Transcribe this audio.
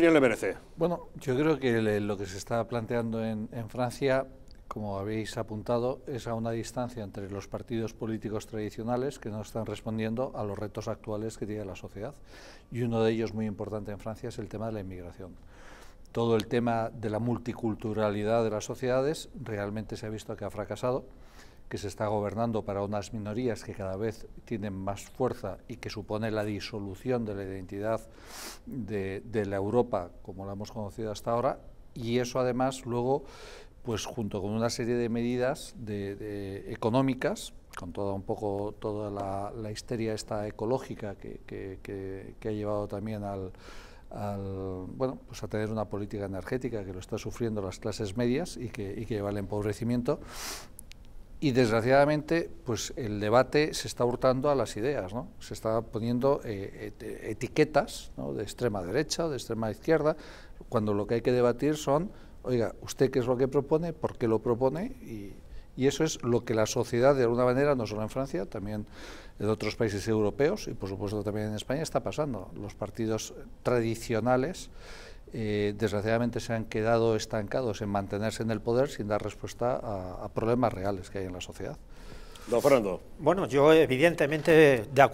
le merece? Bueno, yo creo que lo que se está planteando en, en Francia como habéis apuntado, es a una distancia entre los partidos políticos tradicionales que no están respondiendo a los retos actuales que tiene la sociedad. Y uno de ellos muy importante en Francia es el tema de la inmigración. Todo el tema de la multiculturalidad de las sociedades realmente se ha visto que ha fracasado que se está gobernando para unas minorías que cada vez tienen más fuerza y que supone la disolución de la identidad de, la Europa como la hemos conocido hasta ahora, y eso además luego pues junto con una serie de medidas de, económicas, con toda un poco toda la, histeria esta ecológica que, ha llevado también bueno, pues a tener una política energética que lo está sufriendo las clases medias y que, y que lleva al empobrecimiento, y desgraciadamente pues el debate se está hurtando a las ideas, ¿no? se está poniendo eh, etiquetas de extrema derecha, de extrema izquierda, cuando lo que hay que debatir son, oiga, ¿usted qué es lo que propone? ¿Por qué lo propone? Y, y eso es lo que la sociedad de alguna manera, no solo en Francia, también en otros países europeos y por supuesto también en España está pasando. Los partidos tradicionales eh, desgraciadamente se han quedado estancados en mantenerse en el poder sin dar respuesta a, problemas reales que hay en la sociedad. Bueno, yo evidentemente de acuerdo.